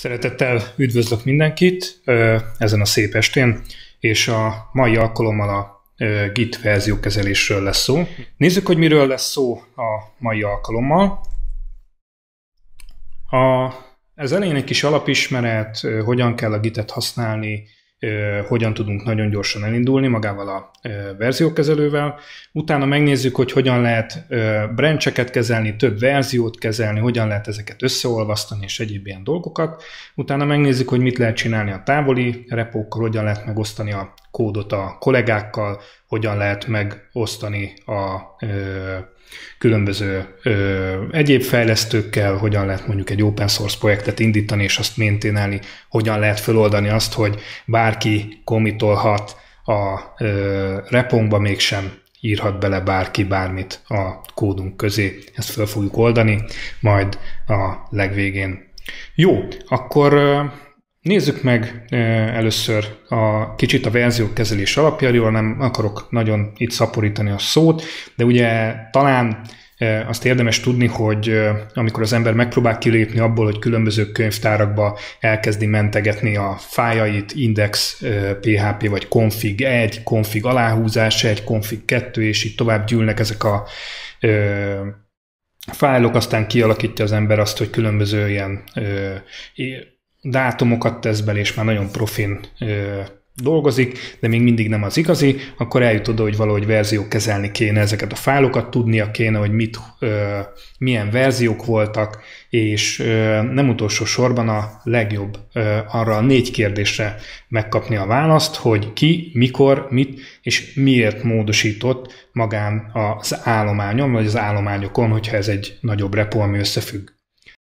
Szeretettel üdvözlök mindenkit ezen a szép estén, és a mai alkalommal a Git verziókezelésről lesz szó. Nézzük, hogy miről lesz szó a mai alkalommal. A, ez elején egy kis alapismeret, hogyan kell a Gitet használni, hogyan tudunk nagyon gyorsan elindulni magával a verziókezelővel. Utána megnézzük, hogy hogyan lehet brancheket kezelni, több verziót kezelni, hogyan lehet ezeket összeolvasztani és egyéb ilyen dolgokat. Utána megnézzük, hogy mit lehet csinálni a távoli repókkal, hogyan lehet megosztani a kódot a kollégákkal, hogyan lehet megosztani a ö, különböző ö, egyéb fejlesztőkkel, hogyan lehet mondjuk egy open source projektet indítani és azt maintainelni, hogyan lehet feloldani azt, hogy bárki komitolhat a ö, repongba, mégsem írhat bele bárki bármit a kódunk közé. Ezt fel fogjuk oldani, majd a legvégén. Jó, akkor Nézzük meg először a kicsit a verziókezelés alapjáról, nem akarok nagyon itt szaporítani a szót, de ugye talán azt érdemes tudni, hogy amikor az ember megpróbál kilépni abból, hogy különböző könyvtárakba elkezdi mentegetni a fájait, index, PHP vagy config 1, config aláhúzás 1, config 2, és így tovább gyűlnek ezek a fájlok, aztán kialakítja az ember azt, hogy különböző ilyen dátumokat tesz bele, és már nagyon profin ö, dolgozik, de még mindig nem az igazi, akkor eljut oda, hogy valahogy verzió kezelni kéne ezeket a fájlokat, tudnia kéne, hogy mit, ö, milyen verziók voltak, és ö, nem utolsó sorban a legjobb ö, arra a négy kérdésre megkapni a választ, hogy ki, mikor, mit és miért módosított magán az állományon, vagy az állományokon, hogyha ez egy nagyobb repo, ami összefügg